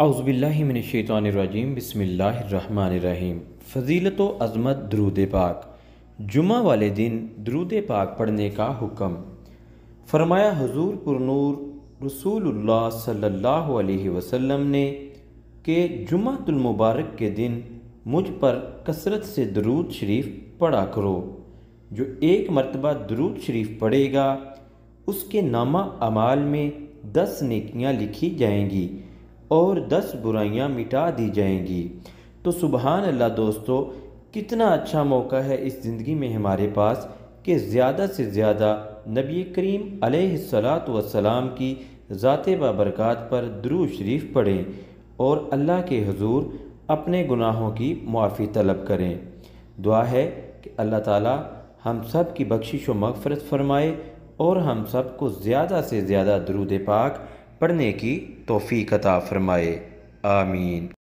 अउज़बिल्लिमिनशैतरजीम बसमीम फ़जीलत अज़मत दरूद पाक जुमा वाले दिन दरूद पाक पढ़ने का हुक्म फरमाया हजूर पुरूर रसूल सल्ला वसम ने कि जुम्मतमबारक के दिन मुझ पर कसरत से दरूद शरीफ पढ़ा करो जो एक मरतबा दरूद शरीफ पढ़ेगा उसके नामा अमाल में दस निकियाँ लिखी जाएंगी और दस बुराइयां मिटा दी जाएंगी तो सुबहान अल्लाह दोस्तों कितना अच्छा मौका है इस ज़िंदगी में हमारे पास कि ज़्यादा से ज़्यादा नबी करीम सलात वसलाम की ज़ात बाबरकत पर द्रू शरीफ पढ़ें और अल्लाह के हजूर अपने गुनाहों की मुआफ़ी तलब करें दुआ है कि अल्लाह ताला हम सब की बख्शिश व मगफरत फरमाए और हम सब को ज़्यादा से ज़्यादा दरूद पाक पढ़ने की तोफ़ी कता फ़रमाए आमीन